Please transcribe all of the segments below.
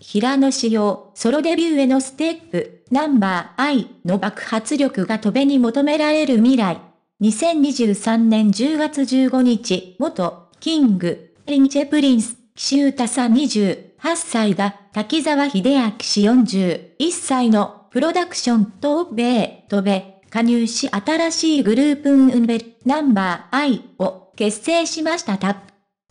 平野紫耀、ソロデビューへのステップ、ナンバー I の爆発力が飛べに求められる未来。2023年10月15日、元、キング、リンチェプリンス、岸歌さん28歳が、滝沢秀明氏41歳の、プロダクション東米、飛べ、加入し新しいグループンンベル、ナンバー I を結成しましたタップ。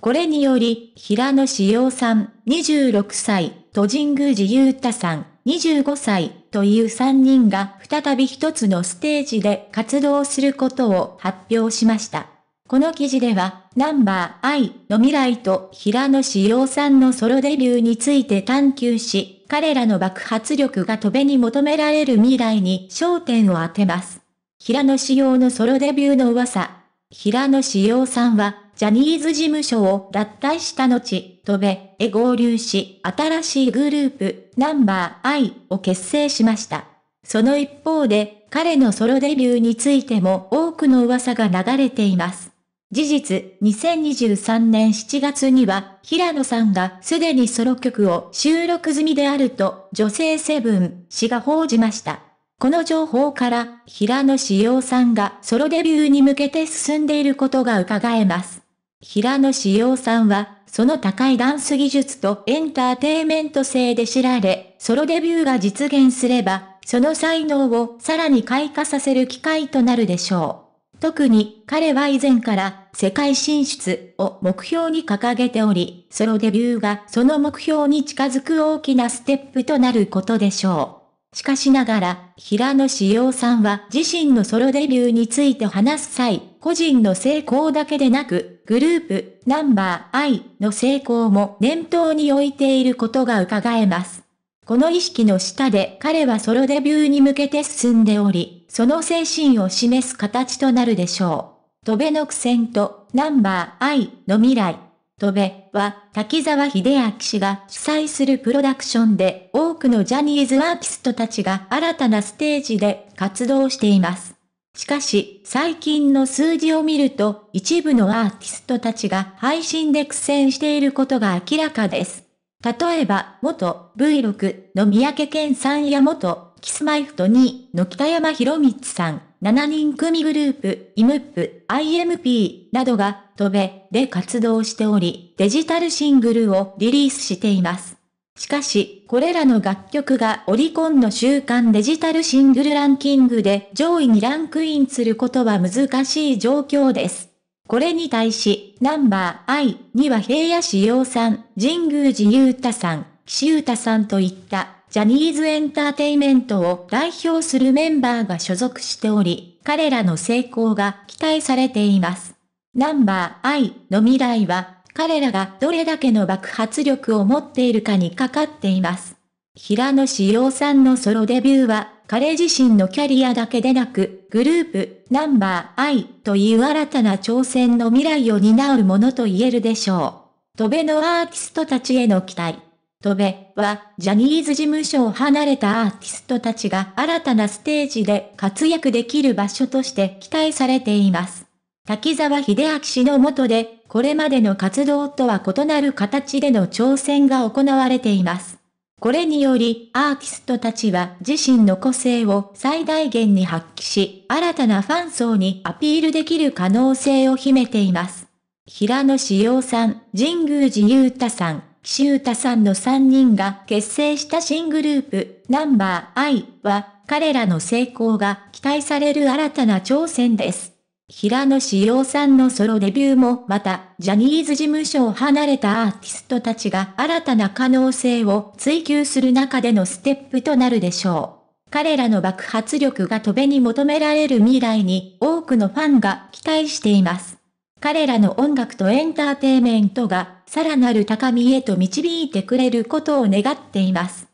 これにより、平野紫耀さん26歳、と神宮寺勇太さん、25歳という3人が再び一つのステージで活動することを発表しました。この記事では、ナンバー I の未来と平野志陽さんのソロデビューについて探求し、彼らの爆発力が飛べに求められる未来に焦点を当てます。平野志陽のソロデビューの噂。平野志陽さんは、ジャニーズ事務所を脱退した後、飛べ、へ合流し、新しいグループ、ナンバー I を結成しました。その一方で、彼のソロデビューについても多くの噂が流れています。事実、2023年7月には、平野さんがすでにソロ曲を収録済みであると、女性セブン氏が報じました。この情報から、平野志陽さんがソロデビューに向けて進んでいることが伺えます。平野志陽さんは、その高いダンス技術とエンターテイメント性で知られ、ソロデビューが実現すれば、その才能をさらに開花させる機会となるでしょう。特に彼は以前から世界進出を目標に掲げており、ソロデビューがその目標に近づく大きなステップとなることでしょう。しかしながら、平野志陽さんは自身のソロデビューについて話す際、個人の成功だけでなく、グループ、ナンバー、I の成功も念頭に置いていることが伺えます。この意識の下で彼はソロデビューに向けて進んでおり、その精神を示す形となるでしょう。戸辺の苦戦とナンバー I の未来。戸辺は滝沢秀明氏が主催するプロダクションで多くのジャニーズアーティストたちが新たなステージで活動しています。しかし、最近の数字を見ると、一部のアーティストたちが配信で苦戦していることが明らかです。例えば、元 V6 の三宅健さんや元キスマイフト2の北山博光さん、7人組グループ、イムップ、IMP などが、飛べで活動しており、デジタルシングルをリリースしています。しかし、これらの楽曲がオリコンの週間デジタルシングルランキングで上位にランクインすることは難しい状況です。これに対し、ナンバー I には平野志陽さん、神宮寺裕太さん、岸優太さんといったジャニーズエンターテイメントを代表するメンバーが所属しており、彼らの成功が期待されています。ナンバー I の未来は彼らがどれだけの爆発力を持っているかにかかっています。平野志陽さんのソロデビューは、彼自身のキャリアだけでなく、グループ、ナンバー、アイ、という新たな挑戦の未来を担うものと言えるでしょう。戸辺のアーティストたちへの期待。戸辺は、ジャニーズ事務所を離れたアーティストたちが新たなステージで活躍できる場所として期待されています。滝沢秀明氏のもとでこれまでの活動とは異なる形での挑戦が行われています。これにより、アーティストたちは自身の個性を最大限に発揮し、新たなファン層にアピールできる可能性を秘めています。平野志陽さん、神宮寺雄太さん、岸優太さんの3人が結成した新グループ、ナンバー I は、彼らの成功が期待される新たな挑戦です。平野紫耀さんのソロデビューもまた、ジャニーズ事務所を離れたアーティストたちが新たな可能性を追求する中でのステップとなるでしょう。彼らの爆発力が飛べに求められる未来に多くのファンが期待しています。彼らの音楽とエンターテイメントがさらなる高みへと導いてくれることを願っています。